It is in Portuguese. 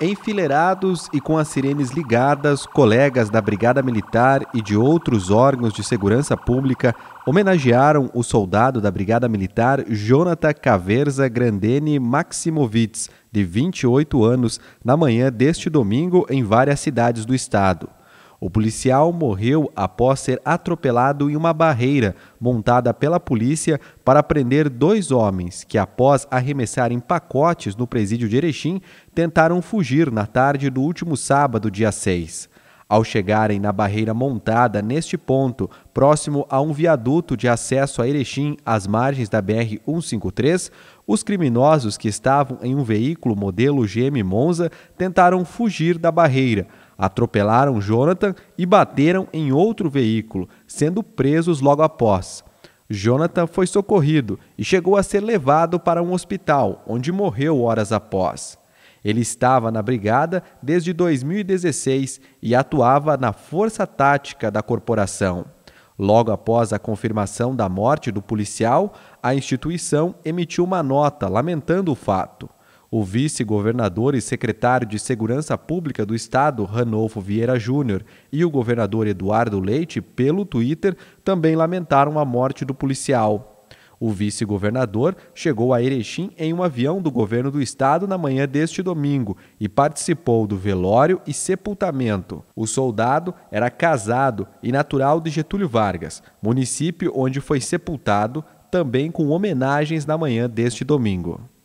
Enfileirados e com as sirenes ligadas, colegas da Brigada Militar e de outros órgãos de segurança pública homenagearam o soldado da Brigada Militar Jonathan Caverza Grandene Maximovitz, de 28 anos, na manhã deste domingo em várias cidades do estado. O policial morreu após ser atropelado em uma barreira montada pela polícia para prender dois homens que, após arremessarem pacotes no presídio de Erechim, tentaram fugir na tarde do último sábado, dia 6. Ao chegarem na barreira montada neste ponto, próximo a um viaduto de acesso a Erechim, às margens da BR-153, os criminosos que estavam em um veículo modelo GM Monza tentaram fugir da barreira atropelaram Jonathan e bateram em outro veículo, sendo presos logo após. Jonathan foi socorrido e chegou a ser levado para um hospital, onde morreu horas após. Ele estava na brigada desde 2016 e atuava na força tática da corporação. Logo após a confirmação da morte do policial, a instituição emitiu uma nota lamentando o fato. O vice-governador e secretário de Segurança Pública do Estado, Ranolfo Vieira Júnior, e o governador Eduardo Leite, pelo Twitter, também lamentaram a morte do policial. O vice-governador chegou a Erechim em um avião do governo do estado na manhã deste domingo e participou do velório e sepultamento. O soldado era casado e natural de Getúlio Vargas, município onde foi sepultado, também com homenagens na manhã deste domingo.